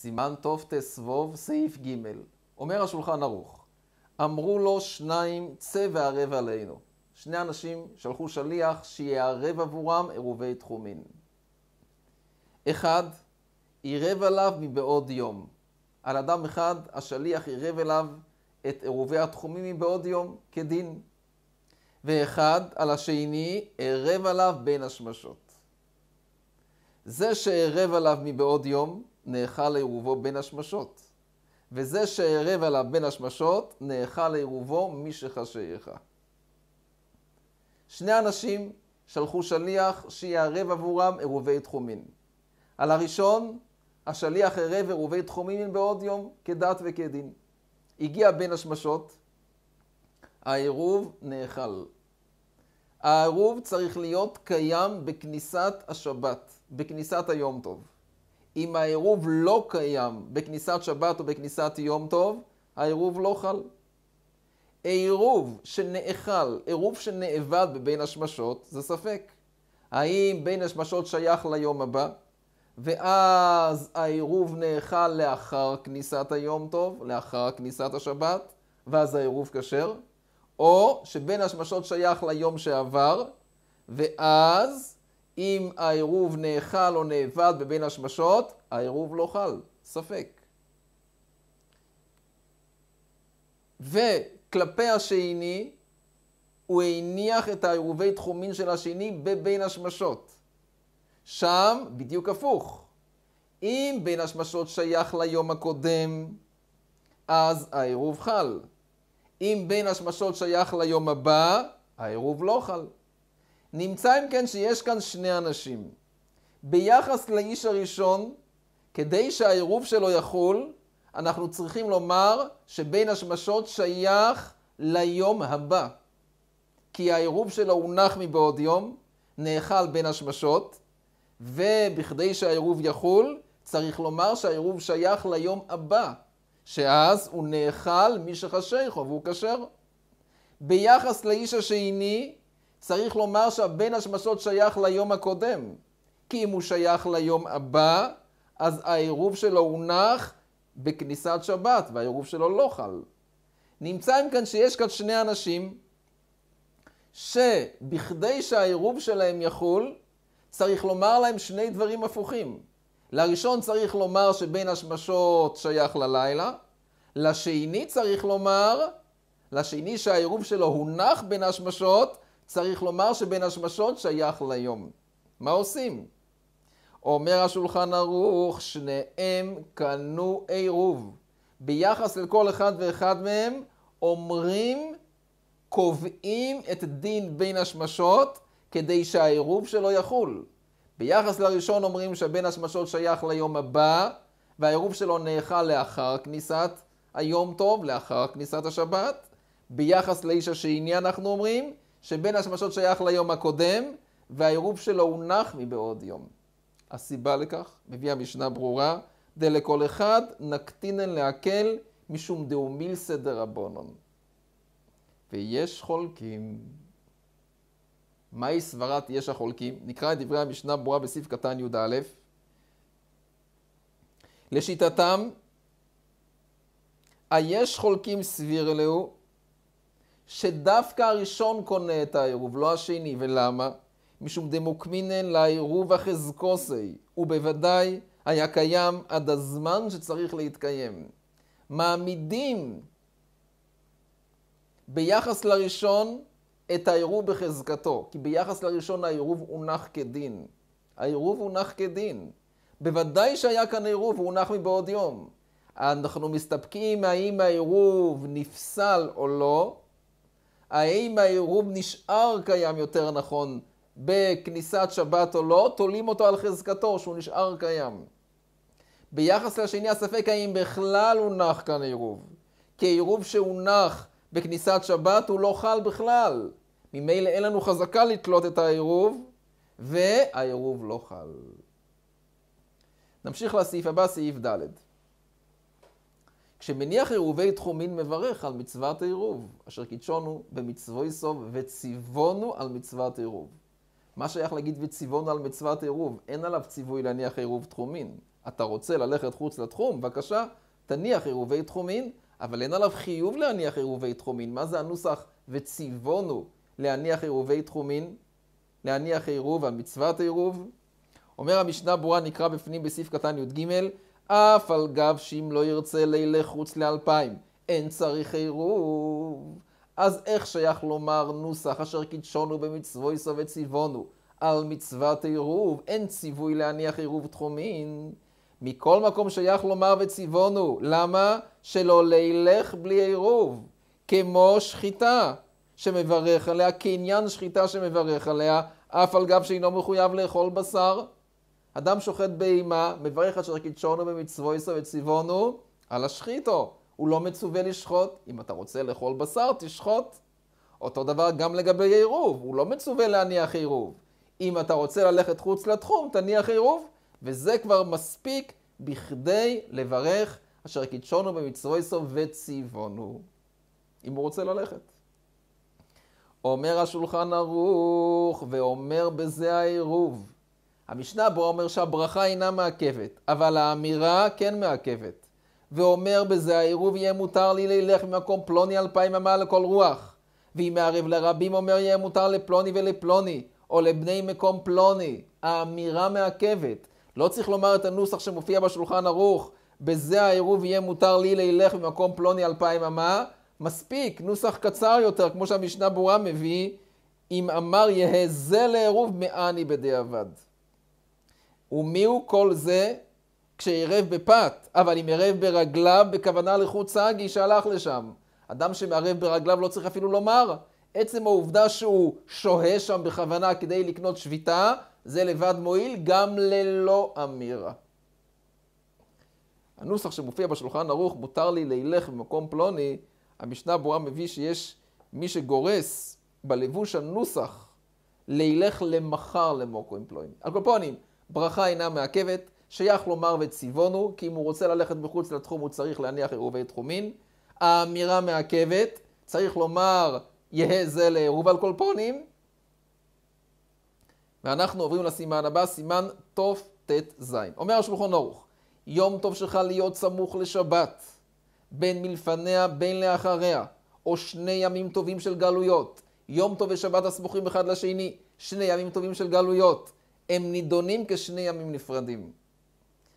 סימן טוב תסבוב, סעיף ג', אומר השולחן ערוך, אמרו לו שניים, צא וערב עלינו. שני אנשים שלחו שליח שיערב עבורם עירובי תחומין. אחד, עירב עליו מבעוד יום. על אדם אחד, השליח עירב אליו את עירובי התחומים מבעוד יום, כדין. ואחד, על השני, עירב עליו בין השמשות. זה שעירב עליו מבעוד יום, נאכל עירובו בין השמשות. וזה שערב עליו בין השמשות, נאכל עירובו מי שחשייך. שני אנשים שלחו שליח שיערב עבורם עירובי תחומין. על הראשון, השליח ערב עירובי תחומין בעוד יום, כדת וכדין. הגיע בין השמשות, העירוב נאכל. העירוב צריך להיות קיים בכניסת השבת, בכניסת היום טוב. אם העירוב לא קיים בכניסת שבת או בכניסת יום טוב, העירוב לא חל. עירוב שנאכל, עירוב שנאבד בבין השמשות, זה ספק. האם בין השמשות שייך ליום הבא? ואז העירוב נאכל לאחר כניסת היום טוב, לאחר כניסת השבת, ואז העירוב כשר, או שבין השמשות שייך ליום שעבר, ואז אם העירוב נאכל או נאבד בבין השמשות, העירוב לא חל, ספק. וכלפי השני, הוא הניח את העירובי תחומין של השני בבין השמשות. שם בדיוק הפוך. אם בין השמשות שייך ליום הקודם, אז העירוב חל. אם בין השמשות שייך ליום הבא, העירוב לא חל. נמצא אם כן שיש כאן שני אנשים. ביחס לאיש הראשון, כדי שהעירוב שלו יחול, אנחנו צריכים לומר שבין השמשות שייך ליום הבא. כי העירוב שלו הונח מבעוד יום, נאכל בין השמשות, ובכדי שהעירוב יחול, צריך לומר שהעירוב שייך ליום הבא, שאז הוא נאכל משחשיכו והוא כשר. ביחס לאיש השני, צריך לומר שהבין השמשות שייך ליום הקודם. כי אם הוא שייך ליום הבא, אז העירוב שלו הונח בכניסת שבת, והעירוב שלו לא חל. נמצא אם כאן שיש כאן שני אנשים, שבכדי שהעירוב שלהם יחול, צריך לומר להם שני דברים הפוכים. לראשון צריך לומר שבין השמשות שייך ללילה, לשני צריך לומר, לשני שהעירוב שלו הונח בין השמשות, צריך לומר שבין השמשות שייך ליום. מה עושים? אומר השולחן ערוך, שניהם קנו עירוב. ביחס לכל אחד ואחד מהם, אומרים, קובעים את דין בין השמשות כדי שהעירוב שלו יחול. ביחס לראשון אומרים שבין השמשות שייך ליום הבא, והעירוב שלו נאכל לאחר כניסת היום טוב, לאחר כניסת השבת. ביחס לאיש השני אנחנו אומרים שבין השמשות שייך ליום הקודם, והעירוב שלו הונח מבעוד יום. הסיבה לכך, מביאה משנה ברורה, דלכל אחד נקטינן להקל משום דאומיל סדר הבונון. ויש חולקים. מהי סברת יש החולקים? נקרא את דברי המשנה ברורה בסעיף קטן י"א. לשיטתם, היש חולקים סביר להו שדווקא הראשון קונה את העירוב, לא השני. ולמה? משום דמוקמינן לעירוב החזקוסי, הוא בוודאי היה קיים עד הזמן שצריך להתקיים. מעמידים ביחס לראשון את העירוב בחזקתו, כי ביחס לראשון העירוב הונח כדין. העירוב הונח כדין. בוודאי שהיה כאן עירוב, הוא הונח מבעוד יום. אנחנו מסתפקים האם העירוב נפסל או לא, האם העירוב נשאר קיים יותר נכון בכניסת שבת או לא, תולים אותו על חזקתו שהוא נשאר קיים. ביחס לשני הספק האם בכלל הונח כאן עירוב. כי עירוב שהונח בכניסת שבת הוא לא חל בכלל. ממילא אין לנו חזקה לתלות את העירוב, והעירוב לא חל. נמשיך לסעיף הבא, סעיף ד'. כשמניח עירובי תחומין מברך על מצוות העירוב, אשר קידשונו במצווי סוב וציוונו על מצוות עירוב. מה שייך להגיד וציוונו על מצוות עירוב? אין עליו ציווי להניח עירוב תחומין. אתה רוצה ללכת חוץ לתחום? בבקשה, תניח עירובי תחומין, אבל אין עליו חיוב להניח עירובי תחומין. מה זה הנוסח וציוונו להניח עירובי תחומין? להניח עירוב על מצוות עירוב? אומר המשנה ברורה נקרא בפנים בסעיף קטן י"ג אף על גב שאם לא ירצה לילה חוץ לאלפיים, אין צריך עירוב. אז איך שייך לומר נוסח אשר קידשונו במצווי סווה וציוונו על מצוות עירוב, אין ציווי להניח עירוב תחומין. מכל מקום שייך לומר וציוונו, למה? שלא לילך בלי עירוב, כמו שחיטה שמברך עליה, כעניין שחיטה שמברך עליה, אף על גב שאינו מחויב לאכול בשר. אדם שוחט בהימה, מברך אשר קידשונו במצווי סו וציוונו על השחיתו. הוא לא מצווה לשחוט. אם אתה רוצה לאכול בשר, תשחוט. אותו דבר גם לגבי עירוב, הוא לא מצווה להניח עירוב. אם אתה רוצה ללכת חוץ לתחום, תניח עירוב, וזה כבר מספיק בכדי לברך אשר קידשונו במצווי סו וציוונו. אם הוא רוצה ללכת. אומר השולחן ערוך, ואומר בזה העירוב. המשנה בו אומר שהברכה אינה מעכבת, אבל האמירה כן מעכבת. ואומר בזה העירוב יהיה מותר לי ללך ממקום פלוני אלפיים אמה לכל רוח. ואם מערב לרבים אומר יהיה מותר לפלוני ולפלוני, או לבני מקום פלוני. האמירה מעכבת. לא צריך לומר את הנוסח שמופיע בשולחן ערוך, בזה העירוב יהיה מותר לי ללך ממקום פלוני אלפיים אמה. מספיק, נוסח קצר יותר, כמו שהמשנה ברורה מביא, אם אמר יהא זה לעירוב מאני בדיעבד. ומיהו כל זה כשירב בפת, אבל אם ערב ברגליו בכוונה לחוץ הגי שהלך לשם. אדם שמערב ברגליו לא צריך אפילו לומר. עצם העובדה שהוא שוהה שם בכוונה כדי לקנות שביתה, זה לבד מועיל גם ללא אמירה. הנוסח שמופיע בשולחן ערוך, מותר לי לילך במקום פלוני, המשנה ברורה מביא שיש מי שגורס בלבוש הנוסח לילך למחר למוקו עם פלוני. על כל פונים, ברכה אינה מעכבת, שייך לומר וציוונו, כי אם הוא רוצה ללכת מחוץ לתחום הוא צריך להניח עירובי תחומין. האמירה מעכבת, צריך לומר יהא זה לעירוב על כל פונים. ואנחנו עוברים לסימן הבא, סימן תט"ז. אומר השולחון ערוך, יום טוב שלך להיות סמוך לשבת, בין מלפניה בין לאחריה, או שני ימים טובים של גלויות. יום טוב ושבת הסמוכים אחד לשני, שני ימים טובים של גלויות. הם נידונים כשני ימים נפרדים.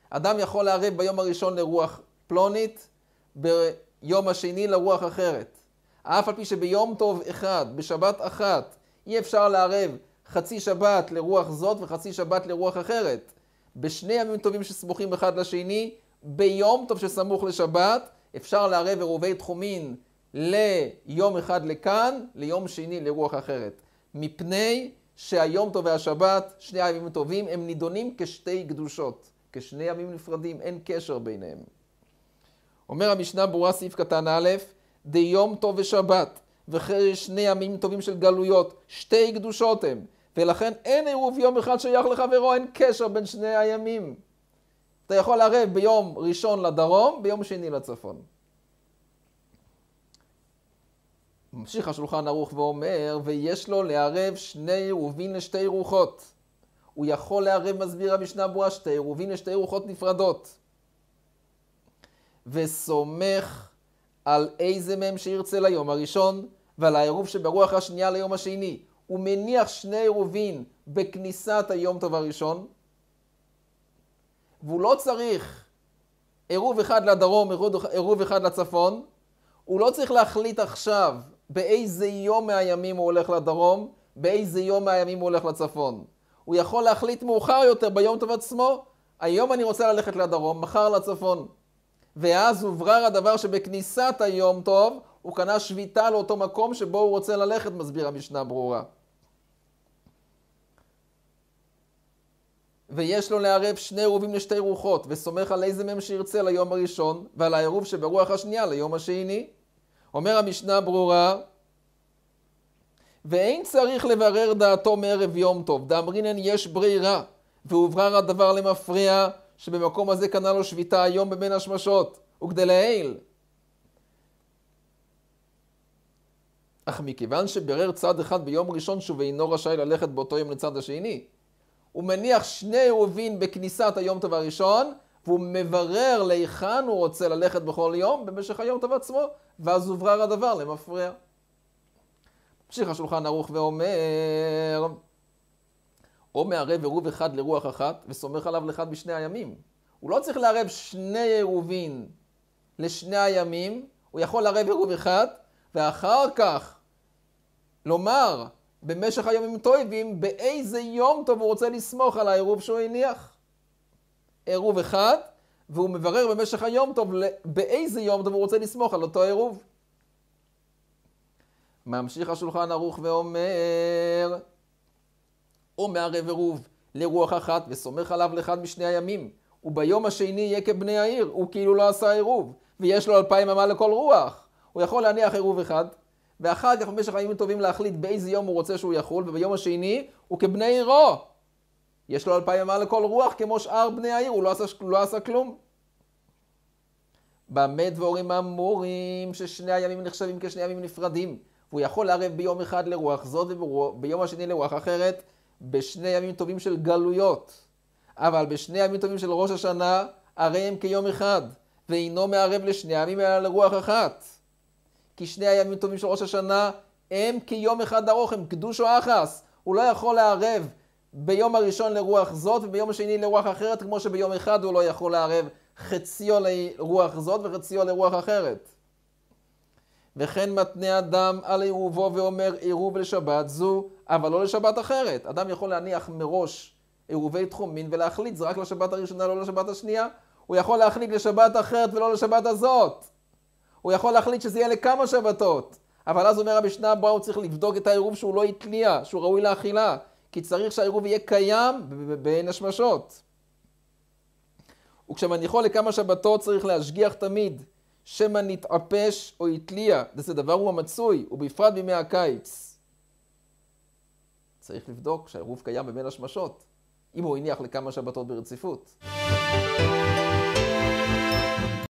אדם יכול לערב ביום הראשון לרוח פלונית, ביום השני לרוח אחרת. אף על פי שביום טוב אחד, בשבת אחת, אי אפשר לערב חצי שבת לרוח זאת וחצי שבת לרוח אחרת. בשני ימים טובים שסמוכים אחד לשני, ביום טוב שסמוך לשבת, אפשר לערב עירובי תחומין ליום אחד לכאן, ליום שני לרוח אחרת. מפני שהיום טוב והשבת, שני הימים טובים, הם נידונים כשתי קדושות, כשני ימים נפרדים, אין קשר ביניהם. אומר המשנה ברורה סעיף קטן א', דיום טוב ושבת, וכן שני ימים טובים של גלויות, שתי קדושות הם, ולכן אין עירוב יום אחד שייך לחברו, אין קשר בין שני הימים. אתה יכול לערב ביום ראשון לדרום, ביום שני לצפון. ממשיך השולחן ערוך ואומר, ויש לו לערב שני עירובין לשתי רוחות. הוא יכול לערב, מסביר המשנה ברורה, שתי עירובין לשתי רוחות נפרדות. וסומך על איזה מהם שירצה ליום הראשון, ועל העירוב שברוח השנייה ליום השני. הוא מניח שני עירובין בכניסת היום טוב הראשון, והוא לא צריך עירוב אחד לדרום, עירוב אחד לצפון, הוא לא צריך להחליט עכשיו באיזה יום מהימים הוא הולך לדרום, באיזה יום מהימים הוא הולך לצפון. הוא יכול להחליט מאוחר יותר ביום טוב עצמו, היום אני רוצה ללכת לדרום, מחר לצפון. ואז הוברר הדבר שבכניסת היום טוב, הוא קנה שביתה לאותו מקום שבו הוא רוצה ללכת, מסביר המשנה ברורה. ויש לו לערב שני עירובים לשתי רוחות, וסומך על איזה מהם שירצה ליום הראשון, ועל העירוב שברוח השנייה ליום השני. אומר המשנה ברורה, ואין צריך לברר דעתו מערב יום טוב, דאמרינן יש ברירה, והוברר הדבר למפרע, שבמקום הזה קנה לו שביתה היום בבין השמשות, וכדלעיל. אך מכיוון שבירר צד אחד ביום ראשון שוב אינו רשאי ללכת באותו יום לצד השני, הוא מניח שני עירובין בכניסת היום טוב הראשון, והוא מברר להיכן הוא רוצה ללכת בכל יום במשך היום טוב עצמו, ואז הוברר הדבר למפרע. ממשיך השולחן ערוך ואומר, או מערב עירוב אחד לרוח אחת, וסומך עליו לאחד משני הימים. הוא לא צריך לערב שני עירובין לשני הימים, הוא יכול לערב עירוב אחד, ואחר כך לומר במשך הימים טובים באיזה יום טוב הוא רוצה לסמוך על העירוב שהוא הניח. עירוב אחד, והוא מברר במשך היום טוב באיזה יום טוב הוא רוצה לסמוך על אותו עירוב. ממשיך השולחן ערוך ואומר, או מערב עירוב לרוח אחת וסומך עליו לאחד משני הימים, וביום השני יהיה כבני העיר, הוא כאילו לא עשה עירוב, ויש לו אלפיים אמה לכל רוח. הוא יכול להניח עירוב אחד, ואחר כך במשך הימים טובים להחליט באיזה יום הוא רוצה שהוא יחול, וביום השני הוא כבני עירו. יש לו אלפיים ימה לכל רוח כמו שאר בני העיר, הוא לא עשה, לא עשה כלום. במה דבורים אמורים ששני הימים נחשבים כשני ימים נפרדים? הוא יכול לערב ביום אחד לרוח זאת וביום השני לרוח אחרת, בשני ימים טובים של גלויות. אבל בשני ימים טובים של ראש השנה, הרי הם כיום אחד, ואינו מערב לשני הימים אלא לרוח אחת. כי שני הימים טובים של ראש השנה הם כיום אחד ארוך, הם קדוש או אחס. הוא לא יכול לערב ביום הראשון לרוח זאת וביום השני לרוח אחרת, כמו שביום אחד הוא לא יכול לערב חציו לרוח זאת וחציו לרוח אחרת. וכן מתנה אדם על עירובו ואומר עירוב לשבת זו, אבל לא לשבת אחרת. אדם יכול להניח מראש עירובי תחומין ולהחליט זה רק לשבת הראשונה, לא לשבת השנייה. הוא יכול להחליט לשבת אחרת ולא לשבת הזאת. הוא יכול להחליט שזה יהיה לכמה שבתות. אבל אז אומר המשנה הבאה, הוא צריך לבדוק את העירוב שהוא לא התניע, שהוא ראוי לאכילה. כי צריך שהעירוב יהיה קיים בין השמשות. וכשמניחו לכמה שבתות צריך להשגיח תמיד, שמא נתעפש או יתליע, וזה דבר הוא המצוי, ובפרט בימי הקיץ. צריך לבדוק שהעירוב קיים בבין השמשות, אם הוא הניח לכמה שבתות ברציפות.